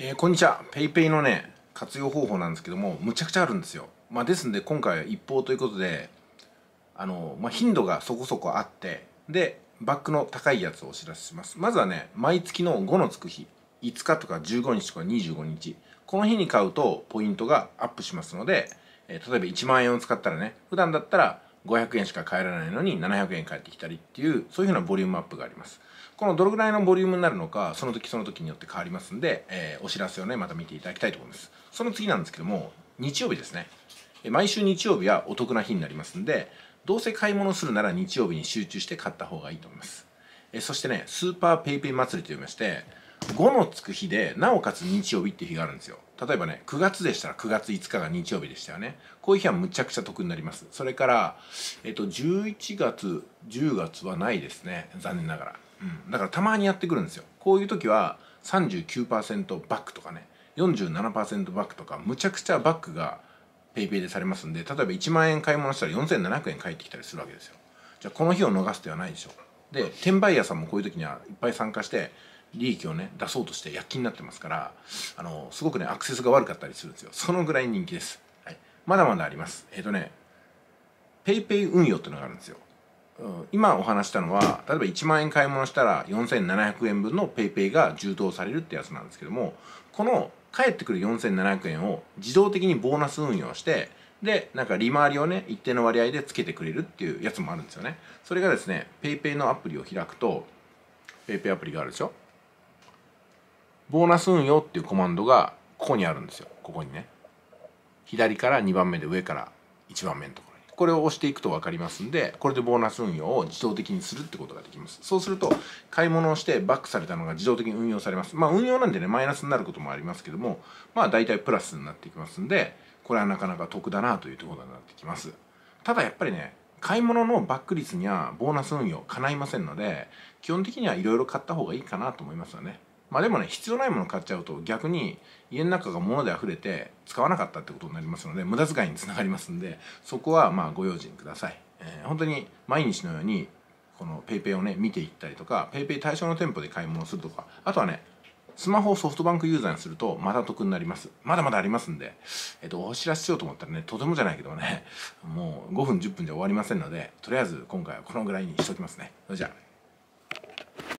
えー、こんにちは PayPay のね活用方法なんですけどもむちゃくちゃあるんですよ、まあ、ですんで今回は一方ということであの、まあ、頻度がそこそこあってでバックの高いやつをお知らせしますまずはね毎月の5のつく日5日とか15日とか25日この日に買うとポイントがアップしますので、えー、例えば1万円を使ったらね普段だったら500円しかえらないのに700円返ってきたりっていうそういうふうなボリュームアップがありますこのどれぐらいのボリュームになるのかその時その時によって変わりますんで、えー、お知らせをねまた見ていただきたいと思いますその次なんですけども日曜日ですね毎週日曜日はお得な日になりますんでどうせ買い物するなら日曜日に集中して買った方がいいと思いますえそしてねスーパーペイペイ祭りと言いまして5のつく日でなおかつ日曜日っていう日があるんですよ例えばね9月でしたら9月5日が日曜日でしたよねこういう日はむちゃくちゃ得になりますそれからえっと11月10月はないですね残念ながら、うん、だからたまにやってくるんですよこういう時は39%バックとかね47%バックとかむちゃくちゃバックが PayPay でされますんで例えば1万円買い物したら4700円返ってきたりするわけですよじゃあこの日を逃す手はないでしょで転売屋さんもこういう時にはいっぱい参加して利益をね出そうとして躍起になってますからあのすごくねアクセスが悪かったりするんですよそのぐらい人気です、はい、まだまだありますえっ、ー、とね PayPay 運用っていうのがあるんですよ今お話したのは例えば1万円買い物したら4700円分の PayPay が充当されるってやつなんですけどもこの返ってくる4700円を自動的にボーナス運用してでなんか利回りをね一定の割合でつけてくれるっていうやつもあるんですよねそれがですね PayPay のアプリを開くと PayPay アプリがあるでしょボーナス運用っていうコマンドがここにあるんですよここにね左から2番目で上から1番目のところにこれを押していくと分かりますんでこれでボーナス運用を自動的にするってことができますそうすると買い物をしてバックされたのが自動的に運用されますまあ運用なんでねマイナスになることもありますけどもまあ大体プラスになっていきますんでこれはなかなか得だなというところになってきますただやっぱりね買い物のバック率にはボーナス運用叶いませんので基本的にはいろいろ買った方がいいかなと思いますよねまあでもね必要ないもの買っちゃうと逆に家の中が物で溢れて使わなかったってことになりますので無駄遣いにつながりますんでそこはまあご用心ください、えー、本当に毎日のようにこの PayPay をね見ていったりとか PayPay 対象の店舗で買い物するとかあとはねスマホをソフトバンクユーザーにするとまた得になります。まだまだありますんで、えっと、お知らせしようと思ったらね、とてもじゃないけどね、もう5分10分じゃ終わりませんので、とりあえず今回はこのぐらいにしときますね。それじゃあ。